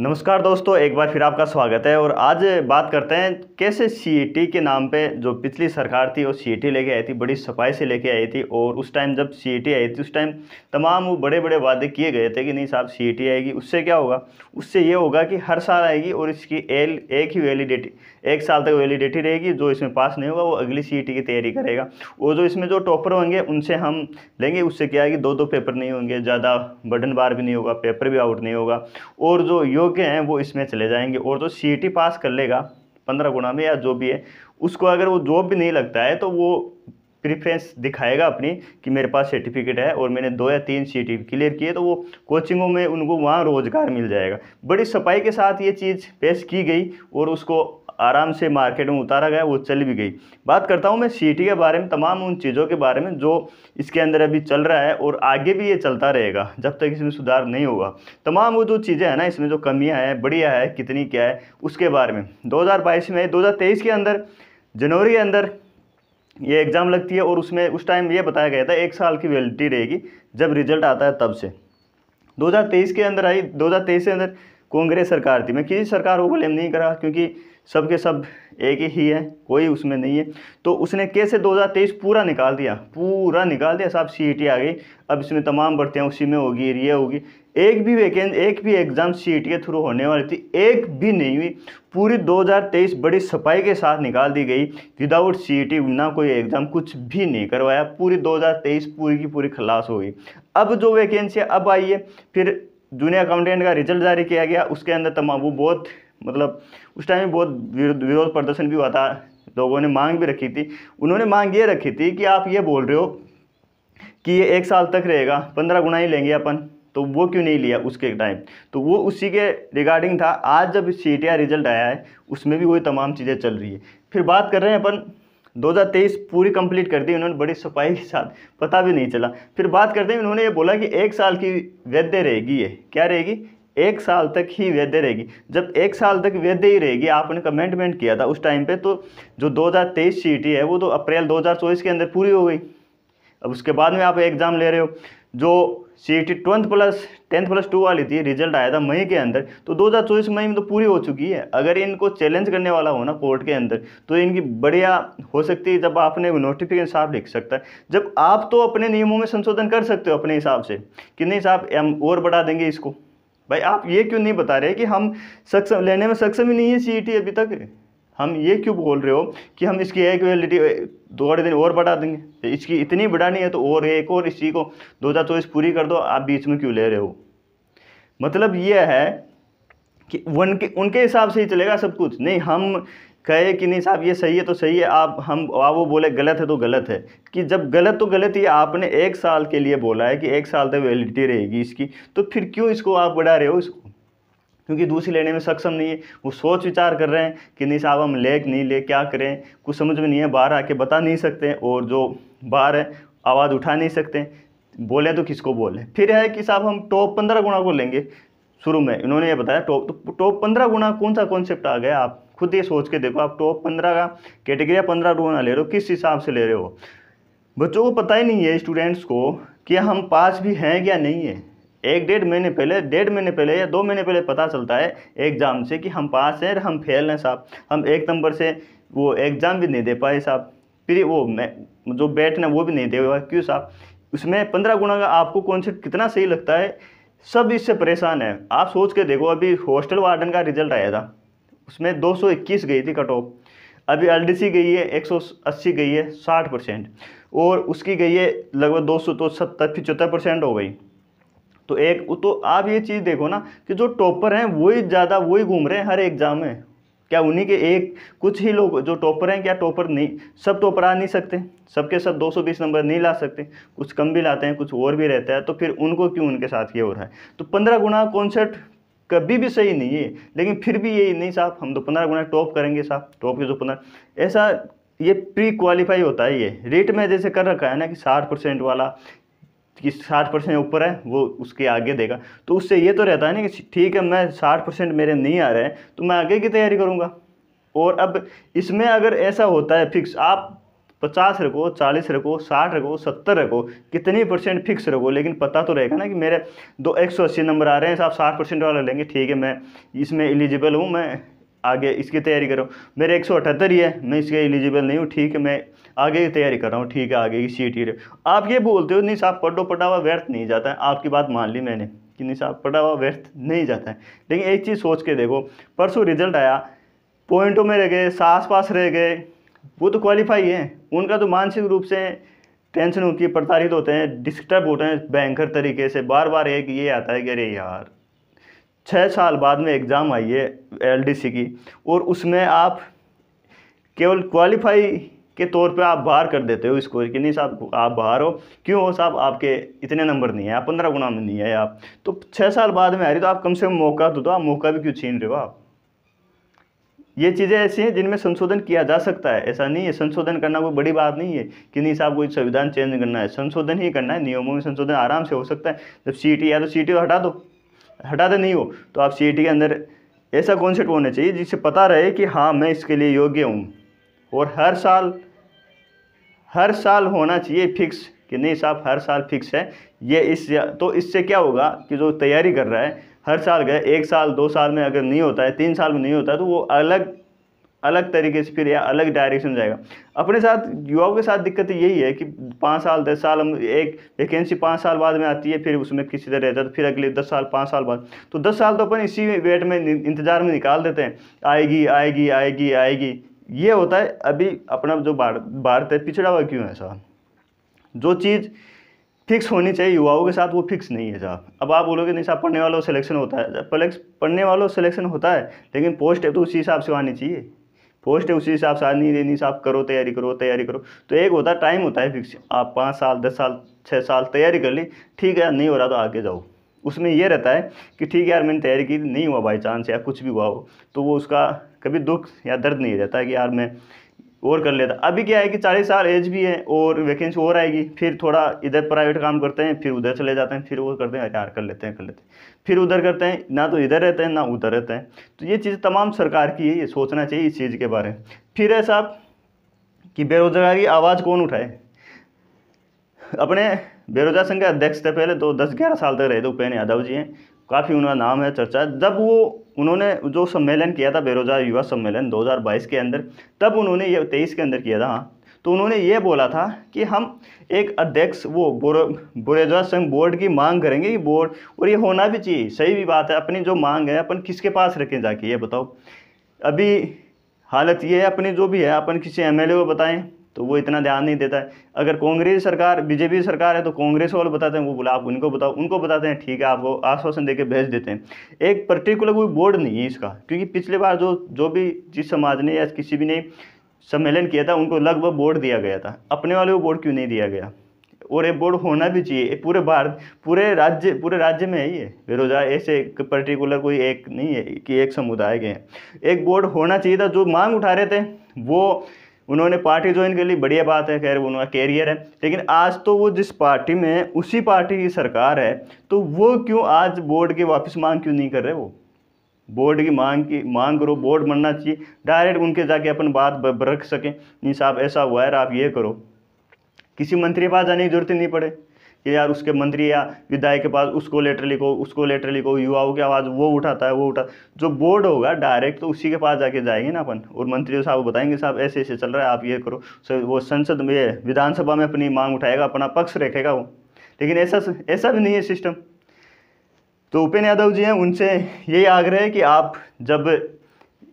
नमस्कार दोस्तों एक बार फिर आपका स्वागत है और आज बात करते हैं कैसे सी के नाम पे जो पिछली सरकार थी वो सी लेके आई थी बड़ी सफाई से लेके आई थी और उस टाइम जब सी आई थी उस टाइम तमाम वो बड़े बड़े वादे किए गए थे कि नहीं साहब सी आएगी उससे क्या होगा उससे ये होगा कि हर साल आएगी और इसकी एल एक ही वैलिडिटी एक साल तक वैलिडिटी रहेगी जो इसमें पास नहीं होगा वो अगली सी की तैयारी करेगा और जो इसमें जो टॉपर होंगे उनसे हम लेंगे उससे क्या है कि दो दो पेपर नहीं होंगे ज़्यादा बटन बार भी नहीं होगा पेपर भी आउट नहीं होगा और जो योग्य हैं वो इसमें चले जाएंगे और जो सी पास कर लेगा पंद्रह गुणा में या जो भी है उसको अगर वो जॉब भी नहीं लगता है तो वो प्रिफ्रेंस दिखाएगा अपनी कि मेरे पास सर्टिफिकेट है और मैंने दो या तीन सी टी क्लियर किए तो वो कोचिंगों में उनको वहाँ रोज़गार मिल जाएगा बड़ी सफाई के साथ ये चीज़ पेश की गई और उसको आराम से मार्केट में उतारा गया वो चल भी गई बात करता हूँ मैं सी के बारे में तमाम उन चीज़ों के बारे में जो इसके अंदर अभी चल रहा है और आगे भी ये चलता रहेगा जब तक इसमें सुधार नहीं होगा तमाम वो जो चीज़ें हैं ना इसमें जो कमियाँ हैं बढ़िया है कितनी क्या है उसके बारे में दो में दो के अंदर जनवरी के अंदर ये एग्ज़ाम लगती है और उसमें उस टाइम ये बताया गया था एक साल की वैलिडिटी रहेगी जब रिजल्ट आता है तब से 2023 के अंदर आई 2023 के अंदर कांग्रेस सरकार थी मैं किसी सरकार को ब्लेम नहीं करा क्योंकि सब के सब एक ही है कोई उसमें नहीं है तो उसने कैसे 2023 पूरा निकाल दिया पूरा निकाल दिया साहब सी आ गई अब इसमें तमाम भर्तियाँ उसी में होगी ये होगी एक भी वैकेंस एक भी एग्ज़ाम सी के थ्रू होने वाली थी एक भी नहीं हुई पूरी 2023 बड़ी सफाई के साथ निकाल दी गई विदाउट सी ना कोई एग्ज़ाम कुछ भी नहीं करवाया पूरी 2023 पूरी की पूरी खलास हो गई अब जो वैकेंसी अब आई है फिर जूनियर अकाउंटेंट का रिजल्ट जारी किया गया उसके अंदर तमाम वो बहुत मतलब उस टाइम में बहुत विरोध प्रदर्शन भी हुआ था लोगों ने मांग भी रखी थी उन्होंने मांग ये रखी थी कि आप ये बोल रहे हो कि ये एक साल तक रहेगा पंद्रह गुना ही लेंगे अपन तो वो क्यों नहीं लिया उसके टाइम तो वो उसी के रिगार्डिंग था आज जब सी रिजल्ट आया है उसमें भी वही तमाम चीज़ें चल रही है फिर बात कर रहे हैं अपन 2023 पूरी कंप्लीट कर दी उन्होंने बड़ी सफाई के साथ पता भी नहीं चला फिर बात करते हैं उन्होंने ये बोला कि एक साल की वैद्य रहेगी ये क्या रहेगी एक साल तक ही वैद्य रहेगी जब एक साल तक वैद्य ही रहेगी आपने कमेंटमेंट किया था उस टाइम पे तो जो 2023 सीटी है वो तो अप्रैल 2024 के अंदर पूरी हो गई अब उसके बाद में आप एग्ज़ाम ले रहे हो जो C E twelfth plus tenth plus two वाली थी रिजल्ट आया था मई के अंदर तो 2024 मई में तो पूरी हो चुकी है अगर इनको चैलेंज करने वाला हो ना कोर्ट के अंदर तो इनकी बढ़िया हो सकती है जब आपने नोटिफिकेशन साफ लिख सकता है जब आप तो अपने नियमों में संशोधन कर सकते हो अपने हिसाब से कि नहीं साहब हम और बढ़ा देंगे इसको भाई आप ये क्यों नहीं बता रहे कि हम सक्षम लेने में सक्षम ही नहीं है सी अभी तक हम ये क्यों बोल रहे हो कि हम इसकी एक वैलिडिटी थोड़े दिन और बढ़ा देंगे इसकी इतनी बढ़ानी है तो और एक और इसी को दो हज़ार चौबीस पूरी कर दो आप बीच में क्यों ले रहे हो मतलब ये है कि उनके उनके हिसाब से ही चलेगा सब कुछ नहीं हम कहे कि नहीं साहब ये सही है तो सही है आप हम आप वो बोले गलत है तो गलत है कि जब गलत तो गलत ही आपने एक साल के लिए बोला है कि एक साल तक वैलिडिटी रहेगी इसकी तो फिर क्यों इसको आप बढ़ा रहे हो इसको क्योंकि दूसरी लेने में सक्षम नहीं है वो सोच विचार कर रहे हैं कि नहीं साहब हम ले नहीं ले क्या करें कुछ समझ में नहीं है बाहर आके बता नहीं सकते और जो बाहर है आवाज़ उठा नहीं सकते बोले तो किसको बोले फिर है कि साहब हम टॉप पंद्रह गुणा को लेंगे शुरू में इन्होंने ये बताया टॉप तो टॉप पंद्रह गुणा कौन सा कॉन्सेप्ट आ गया आप खुद ये सोच के देखो आप टॉप पंद्रह का कैटेगरी पंद्रह गुणा ले रहे हो किस हिसाब से ले रहे हो बच्चों को पता ही नहीं है स्टूडेंट्स को कि हम पास भी हैं या नहीं है एक डेढ़ महीने पहले डेढ़ महीने पहले या दो महीने पहले पता चलता है एग्ज़ाम से कि हम पास हैं और हम फेल हैं साहब हम एक नंबर से वो एग्ज़ाम भी नहीं दे पाए साहब फिर वो मैं जो बैठना वो भी नहीं दे पाए क्यों साहब उसमें पंद्रह गुना का आपको कॉन्सेप्ट कितना सही लगता है सब इससे परेशान है आप सोच के देखो अभी हॉस्टल वार्डन का रिजल्ट आया था उसमें 221 गई थी कट ऑफ अभी एल गई है 180 गई है 60 परसेंट और उसकी गई है लगभग दो सौ तो सत्तर पचहत्तर परसेंट हो गई तो एक तो आप ये चीज़ देखो ना कि जो टॉपर हैं वही ज़्यादा वही घूम रहे हैं हर एग्ज़ाम में क्या उन्हीं के एक कुछ ही लोग जो टॉपर हैं क्या टॉपर नहीं सब टॉपर आ नहीं सकते सबके सब 220 नंबर नहीं ला सकते कुछ कम भी लाते हैं कुछ और भी रहता है तो फिर उनको क्यों उनके साथ ये हो रहा है तो पंद्रह गुना कॉन्सेप्ट कभी भी सही नहीं है लेकिन फिर भी ये नहीं साहब हम तो पंद्रह गुना टॉप करेंगे साहब टॉप के जो पंद्रह ऐसा ये प्री क्वालिफाई होता है ये रेट में जैसे कर रखा है ना कि साठ परसेंट वाला कि साठ परसेंट ऊपर है वो उसके आगे देगा तो उससे ये तो रहता है ना कि ठीक है मैं साठ परसेंट मेरे नहीं आ रहे हैं तो मैं आगे की तैयारी करूँगा और अब इसमें अगर ऐसा होता है फिक्स आप पचास रखो चालीस रखो साठ रखो सत्तर रखो कितनी परसेंट फिक्स रखो लेकिन पता तो रहेगा ना कि मेरे दो एक सौ अस्सी नंबर आ रहे हैं तो आप साठ परसेंट वाला लेंगे ठीक है मैं इसमें एलिजिबल हूँ मैं आगे इसकी तैयारी करो मेरे एक सौ अठहत्तर ही है मैं इसके एलिजिबल नहीं हूँ ठीक है मैं आगे की तैयारी कर रहा हूँ ठीक है आगे की ही टी आप ये बोलते हो नहीं साहब पढ़ो पढ़ा हुआ व्यर्थ नहीं जाता है आपकी बात मान ली मैंने कि नहीं साहब पढ़ा हुआ व्यर्थ नहीं जाता है लेकिन एक चीज़ सोच के देखो परसों रिजल्ट आया पॉइंटों में रह गए सास पास रह गए वो तो क्वालिफाई हैं उनका तो मानसिक रूप से टेंशन होती है प्रताड़ित होते हैं डिस्टर्ब होते हैं भयंकर तरीके से बार बार एक ये आता है कि अरे यार छः साल बाद में एग्ज़ाम आई है एलडीसी की और उसमें आप केवल क्वालिफाई के तौर पे आप बाहर कर देते हो स्कोर कि नहीं साहब आप बाहर हो क्यों हो साहब आपके इतने नंबर नहीं है आप पंद्रह गुना में नहीं है आप तो छः साल बाद में आ रही तो आप कम से कम मौका तो दो आप मौका भी क्यों छीन रहे हो आप ये चीज़ें ऐसी हैं जिनमें संशोधन किया जा सकता है ऐसा नहीं है संशोधन करना कोई बड़ी बात नहीं है कि नहीं साहब कोई संविधान चेंज करना है संशोधन ही करना है नियमों में संशोधन आराम से हो सकता है जब सी टी या तो सी टी हटा दो हटाते नहीं हो तो आप सी e के अंदर ऐसा कॉन्सेप्ट होना चाहिए जिससे पता रहे कि हाँ मैं इसके लिए योग्य हूँ और हर साल हर साल होना चाहिए फिक्स कि नहीं साहब हर साल फिक्स है ये इस तो इससे क्या होगा कि जो तैयारी कर रहा है हर साल गए एक साल दो साल में अगर नहीं होता है तीन साल में नहीं होता है तो वो अलग अलग तरीके से फिर या अलग डायरेक्शन जाएगा अपने साथ युवाओं के साथ दिक्कत यही है कि पाँच साल दस साल हम एक वैकेंसी पाँच साल बाद में आती है फिर उसमें किसी तरह रहता है तो फिर अगले दस साल पाँच साल बाद तो दस साल तो अपन इसी वेट में इंतज़ार में निकाल देते हैं आएगी आएगी आएगी आएगी ये होता है अभी अपना जो भारत भारत है पिछड़ा हुआ क्यों है साहब जो चीज़ फिक्स होनी चाहिए युवाओं के साथ वो फिक्स नहीं है साहब अब आप बोलोगे नहीं साहब पढ़ने वालों सिलेक्शन होता है पढ़ने वालों सिलेक्शन होता है लेकिन पोस्ट है तो उसी हिसाब से आनी चाहिए पोस्ट है उसी हिसाब से आदमी देनी करो तैयारी करो तैयारी करो तो एक होता है टाइम होता है फिक्स आप पाँच साल दस साल छः साल तैयारी कर ली ठीक है नहीं हो रहा तो आगे जाओ उसमें यह रहता है कि ठीक है यार मैंने तैयारी की नहीं हुआ बाई चांस या कुछ भी हुआ हो तो वो उसका कभी दुख या दर्द नहीं रहता है कि यार मैं और कर लेता अभी क्या है कि चालीस साल एज भी है और वैकेंसी और आएगी फिर थोड़ा इधर प्राइवेट काम करते हैं फिर उधर चले जाते हैं फिर वो करते हैं यार कर लेते हैं कर लेते हैं फिर उधर करते हैं ना तो इधर रहते हैं ना उधर रहते हैं तो ये चीज़ तमाम सरकार की है ये सोचना चाहिए इस चीज़ के बारे में फिर है साहब कि बेरोजगारी आवाज़ कौन उठाए अपने बेरोजगार संघ के अध्यक्ष थे पहले तो दस ग्यारह साल तक रहे थे उपेन्द्र यादव जी हैं काफ़ी उनका नाम है चर्चा जब वो उन्होंने जो सम्मेलन किया था बेरोजगार युवा सम्मेलन 2022 के अंदर तब उन्होंने ये तेईस के अंदर किया था हाँ तो उन्होंने ये बोला था कि हम एक अध्यक्ष वो बेरोजगार संघ बोर्ड की मांग करेंगे कि बोर्ड और ये होना भी चाहिए सही भी बात है अपनी जो मांग है अपन किसके पास रखें जाके ये बताओ अभी हालत ये है अपनी जो भी है अपन किसी एम को बताएं तो वो इतना ध्यान नहीं देता है अगर कांग्रेस सरकार बीजेपी सरकार है तो कांग्रेस वाले बताते हैं वो बोला आप उनको बताओ उनको बताते हैं ठीक है आपको आश्वासन देके भेज देते हैं एक पर्टिकुलर कोई बोर्ड नहीं है इसका क्योंकि पिछले बार जो जो भी जिस समाज ने या किसी भी ने सम्मेलन किया था उनको लगभग बोर्ड दिया गया था अपने वाले को बोर्ड क्यों नहीं दिया गया और ये बोर्ड होना भी चाहिए पूरे भारत पूरे राज्य पूरे राज्य में है ये बेरोजगार ऐसे पर्टिकुलर कोई एक नहीं है कि एक समुदाय के हैं एक बोर्ड होना चाहिए था जो मांग उठा रहे थे वो उन्होंने पार्टी ज्वाइन कर ली बढ़िया बात है खैर उनका कैरियर है लेकिन आज तो वो जिस पार्टी में है उसी पार्टी की सरकार है तो वो क्यों आज बोर्ड की वापस मांग क्यों नहीं कर रहे वो बोर्ड की मांग की मांग करो बोर्ड बनना चाहिए डायरेक्ट उनके जाके अपन बात रख सकें नहीं साहब ऐसा हुआ है आप ये करो किसी मंत्री के पास जाने की जरूरत नहीं पड़े कि यार उसके मंत्री या विधायक के पास उसको लेटर लिखो उसको लेटर लिखो युवाओं की आवाज़ वो उठाता है वो उठा जो बोर्ड होगा डायरेक्ट तो उसी के पास जाके जाएंगे ना अपन और मंत्री साहब बताएंगे साहब ऐसे ऐसे चल रहा है आप ये करो वो संसद में विधानसभा में अपनी मांग उठाएगा अपना पक्ष रखेगा वो लेकिन ऐसा ऐसा भी नहीं है सिस्टम तो उपेन्द्र यादव जी हैं उनसे यही आग्रह है कि आप जब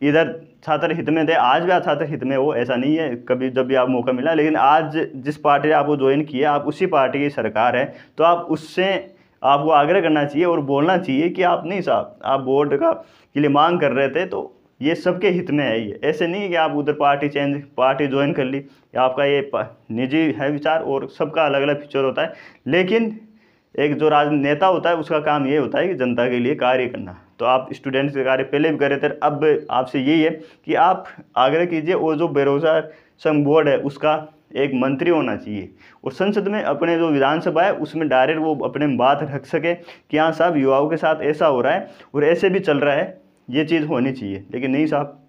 इधर छात्र हित में थे आज भी आप छात्र हित में हो ऐसा नहीं है कभी जब भी आप मौका मिला लेकिन आज जिस पार्टी ने आपको ज्वाइन किया आप उसी पार्टी की सरकार है तो आप उससे आपको आग्रह करना चाहिए और बोलना चाहिए कि आप नहीं साहब आप बोर्ड का के लिए मांग कर रहे थे तो ये सबके हित में है ये ऐसे नहीं है कि आप उधर पार्टी चेंज पार्टी ज्वाइन कर ली आपका ये निजी है विचार और सबका अलग अलग फ्यूचर होता है लेकिन एक जो राजनेता होता है उसका काम ये होता है कि जनता के लिए कार्य करना तो आप स्टूडेंट्स के कार्य पहले भी कर रहे थे अब आपसे यही है कि आप आग्रह कीजिए वो जो बेरोजगार संघ बोर्ड है उसका एक मंत्री होना चाहिए और संसद में अपने जो विधानसभा है उसमें डायरेक्ट वो अपने बात रख सके कि हाँ साहब युवाओं के साथ ऐसा हो रहा है और ऐसे भी चल रहा है ये चीज़ होनी चाहिए लेकिन नहीं साहब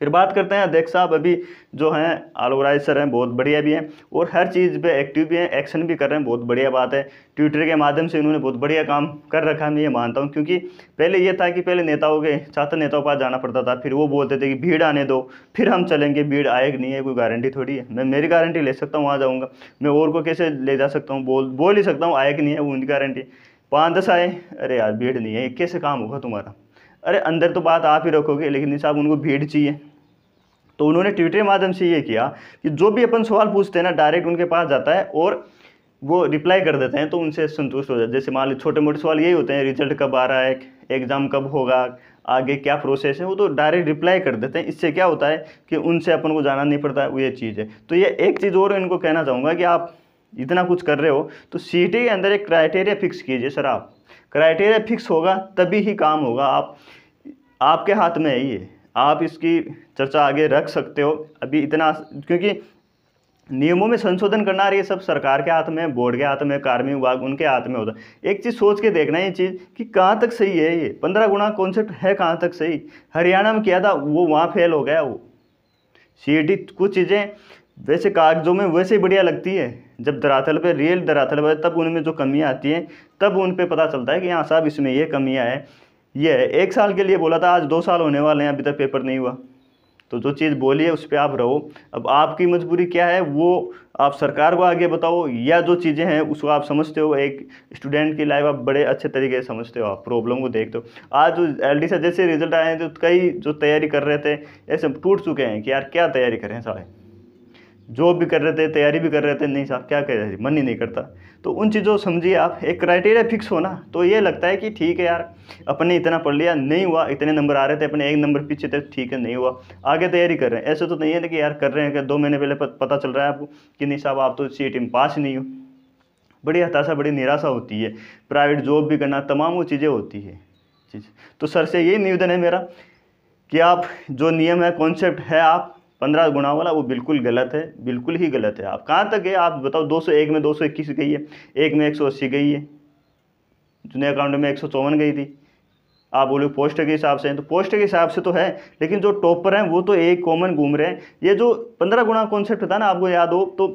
फिर बात करते हैं अध्यक्ष साहब अभी जो हैं आलोराज सर हैं बहुत बढ़िया भी हैं और हर चीज़ पे एक्टिव भी हैं एक्शन भी कर रहे हैं बहुत बढ़िया बात है ट्विटर के माध्यम से इन्होंने बहुत बढ़िया काम कर रखा है मैं ये मानता हूँ क्योंकि पहले ये था कि पहले नेताओं के छात्र नेताओं के पास जाना पड़ता था फिर वो बोलते थे कि भीड़ आने दो फिर हम चलेंगे भीड़ आएगी नहीं है कोई गारंटी थोड़ी है मैं मेरी गारंटी ले सकता हूँ वहाँ जाऊँगा मैं और को कैसे ले जा सकता हूँ बोल बोल ही सकता हूँ आएगी नहीं है वो उनकी गारंटी पाँच दस आए अरे यार भीड़ नहीं है कैसे काम होगा तुम्हारा अरे अंदर तो बात आप ही रखोगे लेकिन साहब उनको भीड़ चाहिए तो उन्होंने ट्विटर के माध्यम से ये किया कि जो भी अपन सवाल पूछते हैं ना डायरेक्ट उनके पास जाता है और वो रिप्लाई कर देते हैं तो उनसे संतुष्ट हो जाते हैं जैसे मान लीजिए छोटे मोटे सवाल यही होते हैं रिजल्ट कब आ रहा है एग्ज़ाम कब होगा आगे क्या प्रोसेस है वो तो डायरेक्ट रिप्लाई कर देते हैं इससे क्या होता है कि उनसे अपन को जाना नहीं पड़ता वो ये चीज़ है तो ये एक चीज़ और इनको कहना चाहूँगा कि आप इतना कुछ कर रहे हो तो सी के अंदर एक क्राइटेरिया फिक्स कीजिए सर आप क्राइटेरिया फिक्स होगा तभी ही काम होगा आप आपके हाथ में है ये आप इसकी चर्चा आगे रख सकते हो अभी इतना क्योंकि नियमों में संशोधन करना ये सब सरकार के हाथ में बोर्ड के हाथ में कार्मिक विभाग उनके हाथ में होता है एक चीज़ सोच के देखना है ये चीज़ कि कहाँ तक सही है ये पंद्रह गुणा कॉन्सेप्ट है कहाँ तक सही हरियाणा में किया था वो वहाँ फेल हो गया वो सी कुछ चीज़ें वैसे कागजों में वैसे बढ़िया लगती है जब धरातल पे रियल धरातल पर तब उनमें जो कमियाँ आती हैं तब उन पर पता चलता है कि हाँ साहब इसमें ये कमियाँ है ये है एक साल के लिए बोला था आज दो साल होने वाले हैं अभी तक पेपर नहीं हुआ तो जो चीज़ बोली है उस पर आप रहो अब आपकी मजबूरी क्या है वो आप सरकार को आगे बताओ या जो चीज़ें हैं उसको आप समझते हो एक स्टूडेंट की लाइफ आप बड़े अच्छे तरीके से समझते हो आप प्रॉब्लम को देखते हो आज जो एल डी से जैसे रिजल्ट आए हैं तो कई जो तैयारी कर रहे थे ऐसे टूट चुके हैं कि यार क्या तैयारी करें सारे जॉब भी कर रहे थे तैयारी भी कर रहे थे नहीं साहब क्या रहे थे मन ही नहीं करता तो उन चीज़ों समझिए आप एक क्राइटेरिया फिक्स हो ना तो ये लगता है कि ठीक है यार अपने इतना पढ़ लिया नहीं हुआ इतने नंबर आ रहे थे अपने एक नंबर पीछे थे ठीक है नहीं हुआ आगे तैयारी कर रहे हैं ऐसे तो नहीं है ना कि यार कर रहे हैं कि दो महीने पहले पता चल रहा है आपको कि नहीं साहब आप तो सी टीम पास नहीं हो बड़ी हताशा बड़ी निराशा होती है प्राइवेट जॉब भी करना तमाम वो चीज़ें होती है चीज़ तो सर से यही निवेदन है मेरा कि आप जो नियम है कॉन्सेप्ट है आप पंद्रह गुना वाला वो बिल्कुल गलत है बिल्कुल ही गलत है आप कहाँ तक गए आप बताओ दो सौ एक में दो सौ इक्कीस गई है एक में एक सौ अस्सी गई है जूनियर अकाउंट में एक सौ चौवन गई थी आप बोले पोस्ट के हिसाब से हैं तो पोस्ट के हिसाब से तो है लेकिन जो टॉपर हैं वो तो एक कॉमन घूम रहे हैं ये जो पंद्रह गुना कॉन्सेप्ट था ना आपको याद हो तो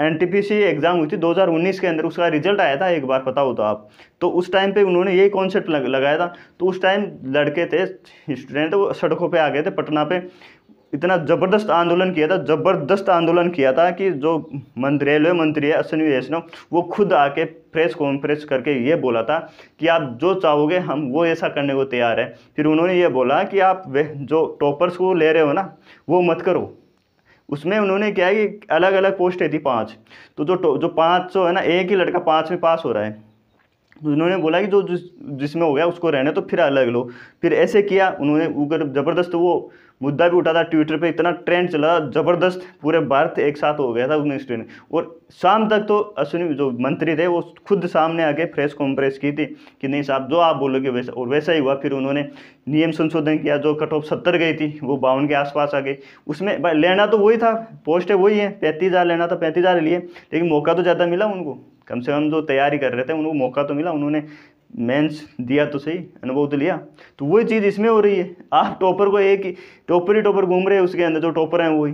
एन एग्ज़ाम हुई थी 2019 के अंदर उसका रिजल्ट आया था एक बार पता हो तो आप तो उस टाइम पे उन्होंने ये कॉन्सेप्ट लगाया था तो उस टाइम लड़के थे स्टूडेंट वो सड़कों पे आ गए थे पटना पे इतना ज़बरदस्त आंदोलन किया था ज़बरदस्त आंदोलन किया था कि जो मंत्री रेलवे मंत्री है अश्विनी वैष्णव वो खुद आके प्रेस कॉन्फ्रेंस करके ये बोला था कि आप जो चाहोगे हम वो ऐसा करने को तैयार है फिर उन्होंने ये बोला कि आप जो टॉपर्स को ले रहे हो ना वो मत करो उसमें उन्होंने क्या कि अलग अलग पोस्टें थी पाँच तो जो जो पाँच सौ है ना एक ही लड़का पाँच में पास हो रहा है उन्होंने बोला कि जो जिस जिसमें हो गया उसको रहने तो फिर अलग लो फिर ऐसे किया उन्होंने ऊपर ज़बरदस्त वो मुद्दा भी उठा था ट्विटर पे इतना ट्रेंड चला ज़बरदस्त पूरे भारत एक साथ हो गया था उस ट्रेंड और शाम तक तो अश्विनी जो मंत्री थे वो खुद सामने आके प्रेस कॉन्फ्रेंस की थी कि नहीं साहब जो आप बोलोगे वैसा और वैसा ही हुआ फिर उन्होंने नियम संशोधन किया जो कट ऑफ सत्तर गई थी वो बावन के आसपास आ गई उसमें भाई लेना तो वही था पोस्ट है वही है पैंतीस हज़ार लेना था पैंतीस हज़ार लिए लेकिन मौका तो ज़्यादा मिला उनको कम से कम जो तैयारी कर रहे थे उनको मौका तो मिला उन्होंने मेंस दिया तो सही अनुभव तो लिया तो वही चीज़ इसमें हो रही है आप टॉपर को एक ही टॉपर ही टॉपर घूम रहे हैं उसके अंदर जो टॉपर हैं वही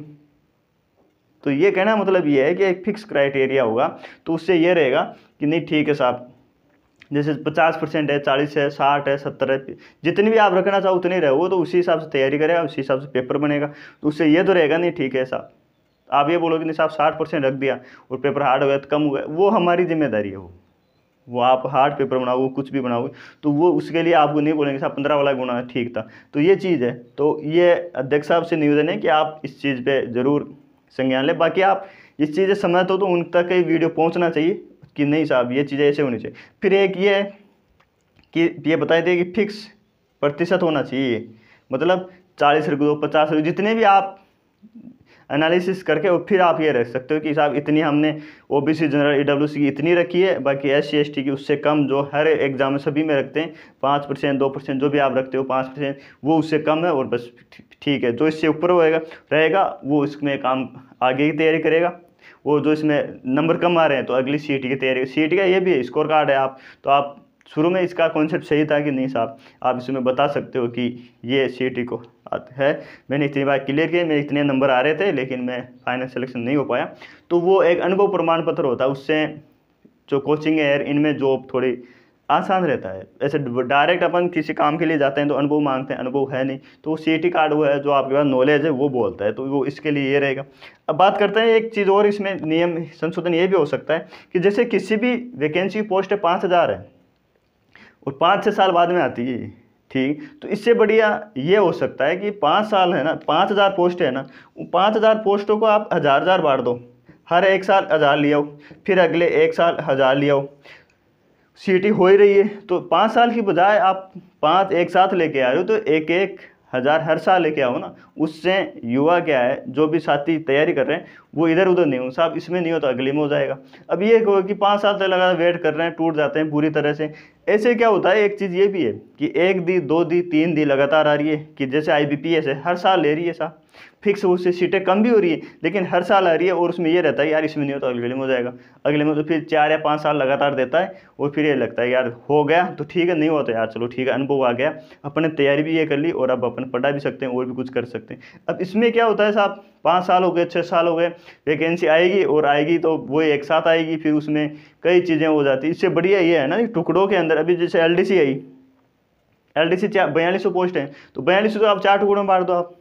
तो ये कहना मतलब ये है कि एक फिक्स क्राइटेरिया होगा तो उससे ये रहेगा कि नहीं ठीक है साहब जैसे पचास परसेंट है चालीस है साठ है सत्तर है जितनी भी आप रखना चाहो उतनी रहोगे तो उसी हिसाब से तैयारी करेगा उसी हिसाब से पेपर बनेगा तो उससे ये तो रहेगा नहीं ठीक है साहब आप ये बोलोगे नहीं साहब साठ परसेंट रख दिया और पेपर हार्ड हो गया तो कम हो गया वो हमारी जिम्मेदारी है वो वो आप हार्ड पेपर बनाओगे कुछ भी बनाओगे तो वो उसके लिए आपको नहीं बोलेंगे साहब पंद्रह वाला गुना ठीक था तो ये चीज़ है तो ये अध्यक्ष साहब से निवेदन है कि आप इस चीज़ पर ज़रूर संज्ञान लें बाकी आप इस चीज़ें समझते हो तो उन तक ये वीडियो पहुँचना चाहिए कि नहीं साहब ये चीज़ें ऐसे होनी चाहिए फिर एक ये कि ये बताए थे कि फिक्स प्रतिशत होना चाहिए मतलब चालीस रुपये पचास रुपये जितने भी आप एनालिसिस करके और फिर आप ये रख सकते हो कि साहब इतनी हमने O B C general E W C की इतनी रखी है बाकी एस सी एस टी की उससे कम जो हर एग्जाम में सभी में रखते हैं पाँच परसेंट दो परसेंट जो भी आप रखते हो पाँच परसेंट वो उससे कम है और बस ठीक है जो इससे ऊपर होएगा रहेगा वो इसमें काम आगे की तैयारी करेगा वो जो इसमें नंबर कम आ रहे हैं तो अगली सीट की तैयारी सीट का ये भी है स्कोर कार्ड है आप तो आप शुरू में इसका कॉन्सेप्ट सही था कि नहीं साहब आप इसमें बता सकते हो कि ये सी को है मैंने इतनी बार क्लियर किया मेरे इतने नंबर आ रहे थे लेकिन मैं फाइनल सिलेक्शन नहीं हो पाया तो वो एक अनुभव प्रमाण पत्र होता है उससे जो कोचिंग है इनमें जॉब थोड़ी आसान रहता है ऐसे डायरेक्ट अपन किसी काम के लिए जाते हैं तो अनुभव मांगते हैं अनुभव है नहीं तो वो सी कार्ड वो है जो आपके पास नॉलेज है वो बोलता है तो वो इसके लिए ये रहेगा अब बात करते हैं एक चीज़ और इसमें नियम संशोधन ये भी हो सकता है कि जैसे किसी भी वैकेंसी पोस्ट पाँच हज़ार है और पाँच छः साल बाद में आती है ठीक तो इससे बढ़िया ये हो सकता है कि पाँच साल है ना पाँच हज़ार पोस्ट है ना उन पाँच हज़ार पोस्टों को आप हज़ार हज़ार बांट दो हर एक साल हज़ार ले आओ फिर अगले एक साल हज़ार ले आओ सीटी हो ही रही है तो पाँच साल की बजाय आप पाँच एक साथ लेके आ रहे हो तो एक एक हज़ार हर साल लेके आओ ना उससे युवा क्या है जो भी साथी तैयारी कर रहे हैं वो इधर उधर नहीं हो साहब इसमें नहीं हो तो अगले में हो जाएगा अब ये कहो कि पाँच साल तक लगातार वेट कर रहे हैं टूट जाते हैं पूरी तरह से ऐसे क्या होता है एक चीज़ ये भी है कि एक दी दो दी तीन दी लगातार आ रही है कि जैसे आई है हर साल ले रही है साहब फिक्स उससे सीटें कम भी हो रही है लेकिन हर साल आ रही है और उसमें ये रहता है यार इसमें नहीं होता तो अगले में हो जाएगा अगले में तो फिर चार या पाँच साल लगातार देता है और फिर ये लगता है यार हो गया तो ठीक है नहीं होता तो यार चलो ठीक है अनुभव आ गया अपने तैयारी भी ये कर ली और अब अपन पढ़ा भी सकते हैं और भी कुछ कर सकते हैं अब इसमें क्या होता है साहब पाँच साल हो गए छः साल हो गए वैकेंसी आएगी और आएगी तो वो एक साथ आएगी फिर उसमें कई चीज़ें हो जाती इससे बढ़िया ये है ना टुकड़ों के अंदर अभी जैसे L I L D C बयालीस सौ पोस्ट है तो बयालीस सौ तो आप चार टुकड़ों में बांट दो आप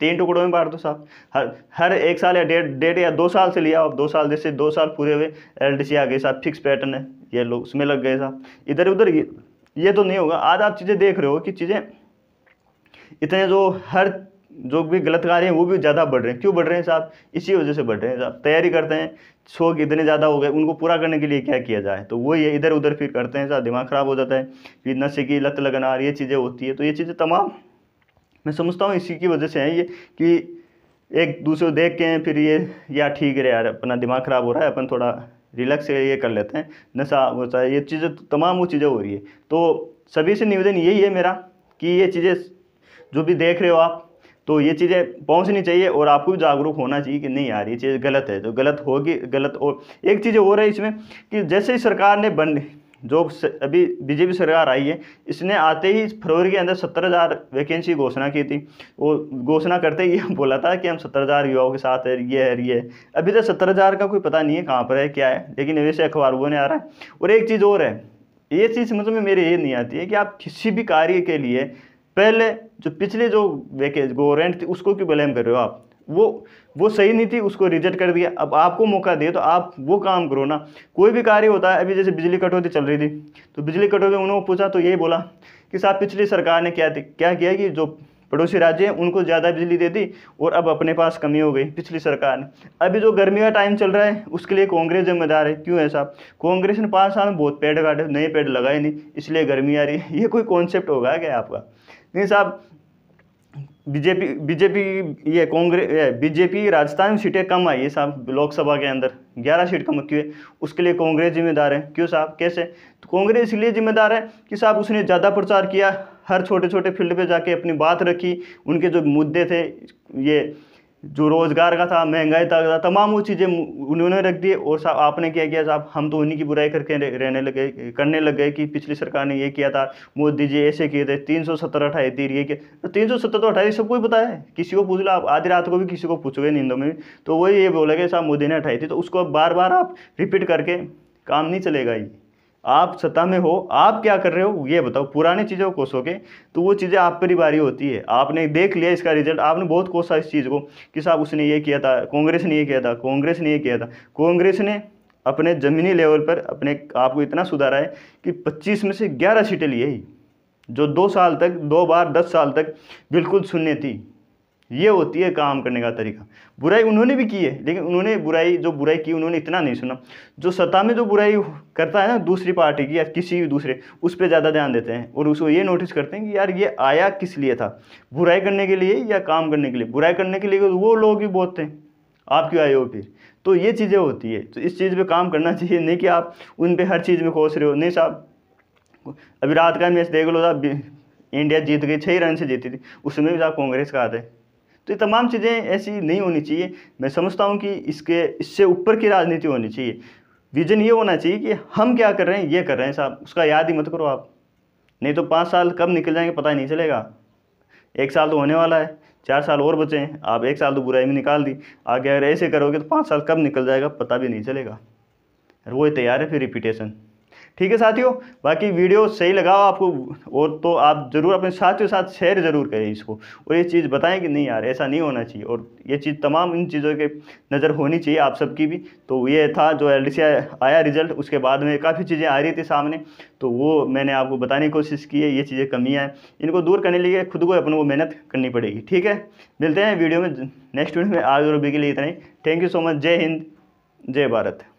तीन टुकड़ों में बांट दो साहब हर हर एक साल या डेढ़ डेढ़ या दो साल से लिया आप दो साल जैसे दो साल पूरे हुए एल आ गए साहब फिक्स पैटर्न है ये लोग उसमें लग गए साहब इधर उधर ये तो नहीं होगा आज आप चीज़ें देख रहे हो कि चीज़ें इतने जो हर जो भी गलत कार्य हैं वो भी ज़्यादा बढ़ रहे हैं क्यों बढ़ रहे हैं साहब इसी वजह से बढ़ रहे हैं साहब तैयारी करते हैं शौक इतने ज़्यादा हो गए उनको पूरा करने के लिए क्या किया जाए तो वो ये इधर उधर फिर करते हैं साहब दिमाग ख़राब हो जाता है फिर नशे की लत लगना ये चीज़ें होती है तो ये चीज़ें तमाम मैं समझता हूँ इसी की वजह से है ये कि एक दूसरे को देख के फिर ये यार ठीक है यार अपना दिमाग ख़राब हो रहा है अपन थोड़ा रिलैक्स ये कर लेते हैं नशा वसा ये चीज़ें तो तमाम वो चीज़ें हो रही है तो सभी से निवेदन यही है मेरा कि ये चीज़ें जो भी देख रहे हो आप तो ये चीज़ें पहुंचनी चाहिए और आपको भी जागरूक होना चाहिए कि नहीं यार ये चीज़ गलत है तो गलत होगी गलत और एक चीज़ हो रही है इसमें कि जैसे ही सरकार ने बन जो अभी बीजेपी सरकार आई है इसने आते ही फरवरी के अंदर सत्तर हज़ार वैकेंसी घोषणा की थी वो घोषणा करते ही बोला था कि हम सत्तर हज़ार युवाओं के साथ है ये है ये अभी तक सत्तर हज़ार का कोई पता नहीं है कहाँ पर है क्या है लेकिन वैसे अखबार वो नहीं आ रहा है और एक चीज़ और है ये चीज़ समझ में मेरी ये नहीं आती है कि आप किसी भी कार्य के लिए पहले जो पिछले जो वैकेज गवर्नमेंट थी उसको क्यों ब्लेम कर रहे हो आप वो वो सही नहीं थी उसको रिजेक्ट कर दिया अब आपको मौका दिए तो आप वो काम करो ना कोई भी कार्य होता है अभी जैसे बिजली कटौती चल रही थी तो बिजली कटौती उन्होंने पूछा तो यही बोला कि साहब पिछली सरकार ने क्या क्या किया कि जो पड़ोसी राज्य हैं उनको ज़्यादा बिजली दे दी और अब अपने पास कमी हो गई पिछली सरकार ने अभी जो गर्मी का टाइम चल रहा है उसके लिए कांग्रेस जिम्मेदार है क्यों है साहब कांग्रेस ने पाँच साल में बहुत पेड़ काटे नए पेड़ लगाए नहीं इसलिए गर्मी आ रही है ये कोई कॉन्सेप्ट होगा क्या आपका नहीं साहब बीजेपी बीजेपी ये कांग्रेस बीजेपी राजस्थान में सीटें कम आई है साहब लोकसभा के अंदर ग्यारह सीट कम क्यों है उसके लिए कांग्रेस जिम्मेदार है क्यों साहब कैसे तो कांग्रेस इसलिए जिम्मेदार है कि साहब उसने ज़्यादा प्रचार किया हर छोटे छोटे फील्ड पे जाके अपनी बात रखी उनके जो मुद्दे थे ये जो रोज़गार का था महंगाई तक था तमाम वो चीज़ें उन्होंने रख दी और साहब आपने क्या किया साहब हम तो उन्हीं की बुराई करके रहने लगे करने लग गए कि पिछली सरकार ने ये किया था मोदी जी ऐसे किए थे तीन सौ सत्तर अठाई तीर ये किया तो तीन सौ सत्तर तो अठाई सबको ही बताया किसी को पूछ लो आप आधी रात को भी किसी को पूछोगे नींदों में तो वही ये बोला कि साहब मोदी ने हटाई थी तो उसको बार बार आप रिपीट करके काम नहीं चलेगा ये आप सत्ता में हो आप क्या कर रहे हो ये बताओ पुरानी चीज़ों को कोसोगे तो वो चीज़ें आप पर ही बारी होती है आपने देख लिया इसका रिजल्ट आपने बहुत कोसा इस चीज़ को कि साहब उसने ये किया था कांग्रेस ने ये किया था कांग्रेस ने ये किया था कांग्रेस ने अपने ज़मीनी लेवल पर अपने आप को इतना सुधारा है कि पच्चीस में से ग्यारह सीटें लिए ही जो दो साल तक दो बार दस साल तक बिल्कुल शून्य थी ये होती है काम करने का तरीका बुराई उन्होंने भी की है लेकिन उन्होंने बुराई जो बुराई की उन्होंने इतना नहीं सुना जो सत्ता में जो बुराई करता है ना दूसरी पार्टी की या किसी भी दूसरे उस पर ज़्यादा ध्यान देते हैं और उसको ये नोटिस करते हैं कि यार ये आया किस लिए था बुराई करने के लिए या काम करने के लिए बुराई करने के लिए तो वो लोग ही बहुत थे आप क्यों आए हो फिर तो ये चीज़ें होती है तो इस चीज़ पर काम करना चाहिए नहीं कि आप उन पर हर चीज़ में खोस रहे हो नहीं साहब अभी रात का मैच देख लो साहब इंडिया जीत गई छः रन से जीती थी उसमें भी साहब कांग्रेस का आते तो ये तमाम चीज़ें ऐसी नहीं होनी चाहिए मैं समझता हूँ कि इसके इससे ऊपर की राजनीति होनी चाहिए विजन ये होना चाहिए कि हम क्या कर रहे हैं ये कर रहे हैं साहब उसका याद ही मत करो आप नहीं तो पाँच साल कब निकल जाएंगे पता ही नहीं चलेगा एक साल तो होने वाला है चार साल और बचे हैं आप एक साल तो बुराई में निकाल दी आगे अगर ऐसे करोगे तो पाँच साल कब निकल जाएगा पता भी नहीं चलेगा वो तैयार है फिर रिपीटेशन ठीक है साथियों बाकी वीडियो सही लगा आपको और तो आप ज़रूर अपने साथियों साथ शेयर ज़रूर करें इसको और ये चीज़ बताएं कि नहीं यार ऐसा नहीं होना चाहिए और ये चीज़ तमाम इन चीज़ों के नज़र होनी चाहिए आप सबकी भी तो ये था जो एल आया रिजल्ट उसके बाद में काफ़ी चीज़ें आ रही थी सामने तो वो मैंने आपको बताने की कोशिश की है ये चीज़ें कमियाँ हैं इनको दूर करने लिए खुद को अपन को मेहनत करनी पड़ेगी ठीक है मिलते हैं वीडियो में नेक्स्ट वीडियो में आज और अभी के लिए इतना ही थैंक यू सो मच जय हिंद जय भारत